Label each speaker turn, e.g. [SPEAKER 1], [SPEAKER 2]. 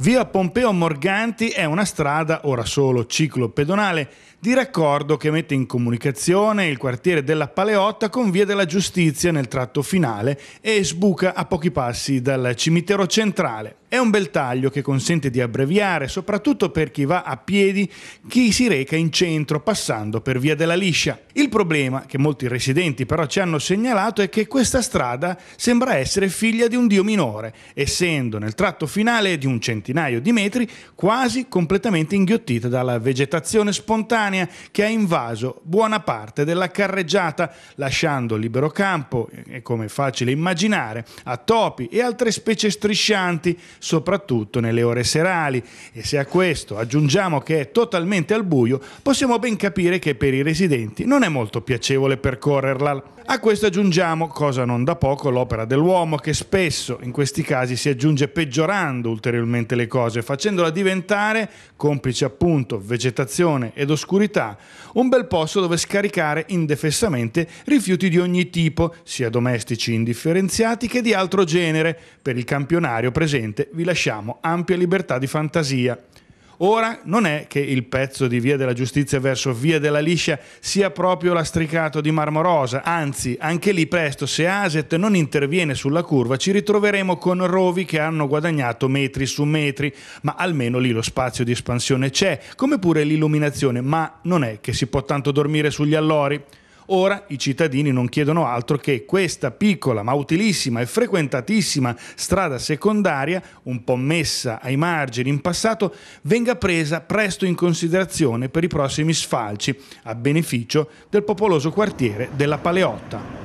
[SPEAKER 1] Via Pompeo Morganti è una strada, ora solo ciclo-pedonale, di raccordo che mette in comunicazione il quartiere della Paleotta con Via della Giustizia nel tratto finale e sbuca a pochi passi dal cimitero centrale. È un bel taglio che consente di abbreviare, soprattutto per chi va a piedi, chi si reca in centro passando per via della liscia. Il problema, che molti residenti però ci hanno segnalato, è che questa strada sembra essere figlia di un dio minore, essendo nel tratto finale di un centinaio di metri quasi completamente inghiottita dalla vegetazione spontanea che ha invaso buona parte della carreggiata, lasciando libero campo, eh, come è facile immaginare, a topi e altre specie striscianti soprattutto nelle ore serali. E se a questo aggiungiamo che è totalmente al buio, possiamo ben capire che per i residenti non è molto piacevole percorrerla. A questo aggiungiamo, cosa non da poco, l'opera dell'uomo che spesso in questi casi si aggiunge peggiorando ulteriormente le cose, facendola diventare, complice appunto vegetazione ed oscurità, un bel posto dove scaricare indefessamente rifiuti di ogni tipo, sia domestici indifferenziati che di altro genere, per il campionario presente vi lasciamo ampia libertà di fantasia. Ora non è che il pezzo di Via della Giustizia verso Via della Liscia sia proprio lastricato di marmo rosa, anzi anche lì presto se Aset non interviene sulla curva ci ritroveremo con rovi che hanno guadagnato metri su metri, ma almeno lì lo spazio di espansione c'è, come pure l'illuminazione, ma non è che si può tanto dormire sugli allori. Ora i cittadini non chiedono altro che questa piccola ma utilissima e frequentatissima strada secondaria, un po' messa ai margini in passato, venga presa presto in considerazione per i prossimi sfalci, a beneficio del popoloso quartiere della Paleotta.